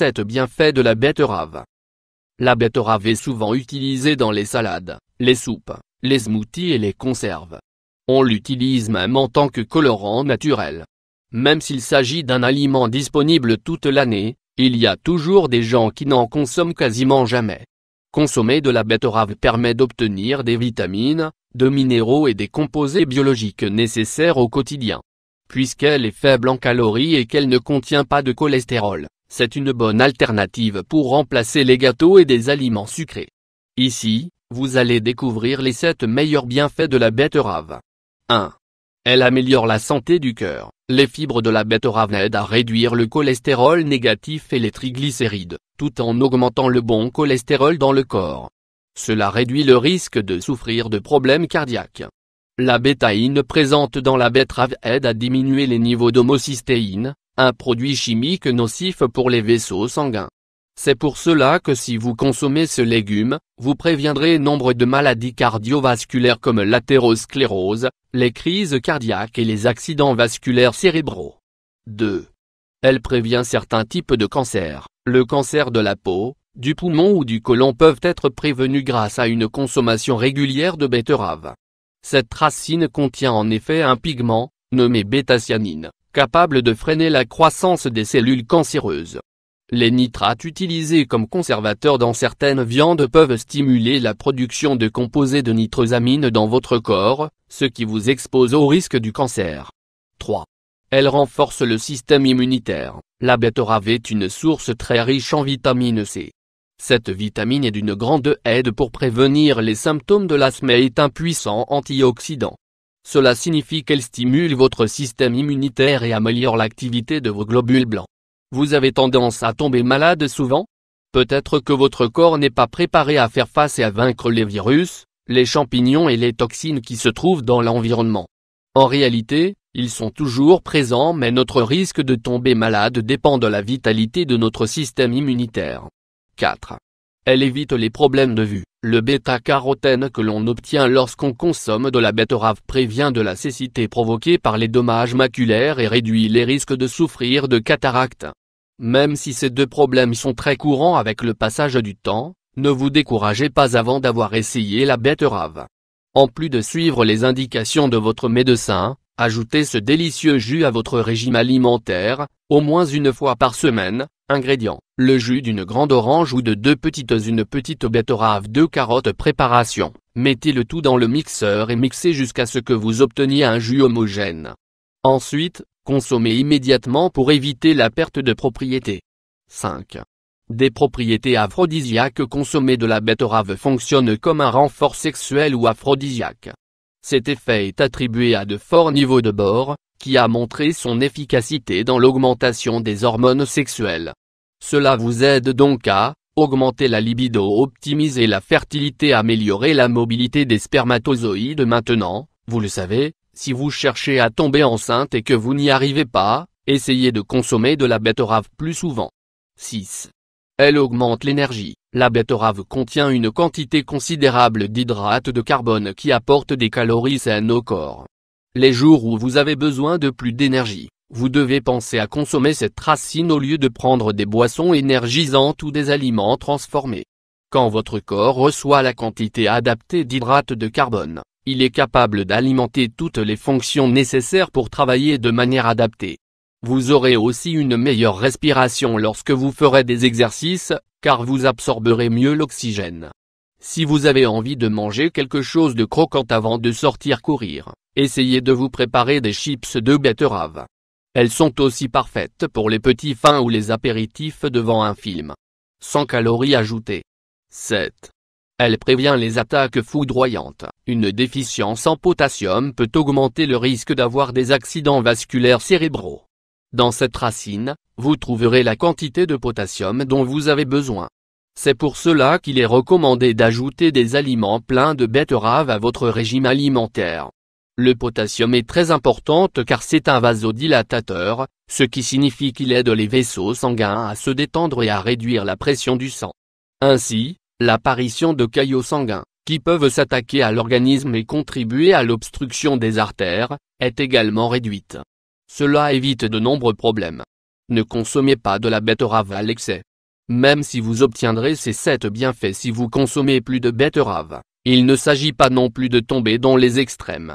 7 bienfaits de la betterave. La betterave est souvent utilisée dans les salades, les soupes, les smoothies et les conserves. On l'utilise même en tant que colorant naturel. Même s'il s'agit d'un aliment disponible toute l'année, il y a toujours des gens qui n'en consomment quasiment jamais. Consommer de la betterave permet d'obtenir des vitamines, de minéraux et des composés biologiques nécessaires au quotidien. Puisqu'elle est faible en calories et qu'elle ne contient pas de cholestérol, c'est une bonne alternative pour remplacer les gâteaux et des aliments sucrés. Ici, vous allez découvrir les 7 meilleurs bienfaits de la betterave. 1. Elle améliore la santé du cœur. Les fibres de la betterave aident à réduire le cholestérol négatif et les triglycérides, tout en augmentant le bon cholestérol dans le corps. Cela réduit le risque de souffrir de problèmes cardiaques. La bétaïne présente dans la betterave aide à diminuer les niveaux d'homocystéine, un produit chimique nocif pour les vaisseaux sanguins. C'est pour cela que si vous consommez ce légume, vous préviendrez nombre de maladies cardiovasculaires comme l'athérosclérose, les crises cardiaques et les accidents vasculaires cérébraux. 2. Elle prévient certains types de cancers. Le cancer de la peau, du poumon ou du côlon peuvent être prévenus grâce à une consommation régulière de betterave. Cette racine contient en effet un pigment, nommé bétacianine capable de freiner la croissance des cellules cancéreuses. Les nitrates utilisés comme conservateurs dans certaines viandes peuvent stimuler la production de composés de nitrosamine dans votre corps, ce qui vous expose au risque du cancer. 3. Elle renforce le système immunitaire. La betterave est une source très riche en vitamine C. Cette vitamine est d'une grande aide pour prévenir les symptômes de l'asthme et est un puissant antioxydant. Cela signifie qu'elle stimule votre système immunitaire et améliore l'activité de vos globules blancs. Vous avez tendance à tomber malade souvent Peut-être que votre corps n'est pas préparé à faire face et à vaincre les virus, les champignons et les toxines qui se trouvent dans l'environnement. En réalité, ils sont toujours présents mais notre risque de tomber malade dépend de la vitalité de notre système immunitaire. 4. Elle évite les problèmes de vue. Le bêta-carotène que l'on obtient lorsqu'on consomme de la betterave prévient de la cécité provoquée par les dommages maculaires et réduit les risques de souffrir de cataracte. Même si ces deux problèmes sont très courants avec le passage du temps, ne vous découragez pas avant d'avoir essayé la betterave. En plus de suivre les indications de votre médecin, ajoutez ce délicieux jus à votre régime alimentaire, au moins une fois par semaine, Ingrédients. Le jus d'une grande orange ou de deux petites une petite betterave deux carottes Préparation. Mettez le tout dans le mixeur et mixez jusqu'à ce que vous obteniez un jus homogène. Ensuite, consommez immédiatement pour éviter la perte de propriété. 5. Des propriétés aphrodisiaques Consommer de la betterave fonctionne comme un renfort sexuel ou aphrodisiaque. Cet effet est attribué à de forts niveaux de bord qui a montré son efficacité dans l'augmentation des hormones sexuelles. Cela vous aide donc à augmenter la libido, optimiser la fertilité, améliorer la mobilité des spermatozoïdes maintenant, vous le savez, si vous cherchez à tomber enceinte et que vous n'y arrivez pas, essayez de consommer de la betterave plus souvent. 6. Elle augmente l'énergie. La betterave contient une quantité considérable d'hydrates de carbone qui apporte des calories saines au corps. Les jours où vous avez besoin de plus d'énergie, vous devez penser à consommer cette racine au lieu de prendre des boissons énergisantes ou des aliments transformés. Quand votre corps reçoit la quantité adaptée d'hydrates de carbone, il est capable d'alimenter toutes les fonctions nécessaires pour travailler de manière adaptée. Vous aurez aussi une meilleure respiration lorsque vous ferez des exercices, car vous absorberez mieux l'oxygène. Si vous avez envie de manger quelque chose de croquant avant de sortir courir, essayez de vous préparer des chips de betterave. Elles sont aussi parfaites pour les petits fins ou les apéritifs devant un film. Sans calories ajoutées. 7. Elle prévient les attaques foudroyantes. Une déficience en potassium peut augmenter le risque d'avoir des accidents vasculaires cérébraux. Dans cette racine, vous trouverez la quantité de potassium dont vous avez besoin. C'est pour cela qu'il est recommandé d'ajouter des aliments pleins de betteraves à votre régime alimentaire. Le potassium est très important car c'est un vasodilatateur, ce qui signifie qu'il aide les vaisseaux sanguins à se détendre et à réduire la pression du sang. Ainsi, l'apparition de caillots sanguins, qui peuvent s'attaquer à l'organisme et contribuer à l'obstruction des artères, est également réduite. Cela évite de nombreux problèmes. Ne consommez pas de la betterave à l'excès. Même si vous obtiendrez ces 7 bienfaits si vous consommez plus de betteraves, il ne s'agit pas non plus de tomber dans les extrêmes.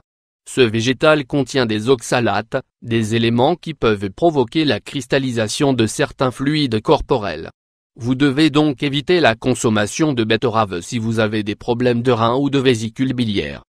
Ce végétal contient des oxalates, des éléments qui peuvent provoquer la cristallisation de certains fluides corporels. Vous devez donc éviter la consommation de betteraves si vous avez des problèmes de reins ou de vésicule biliaire.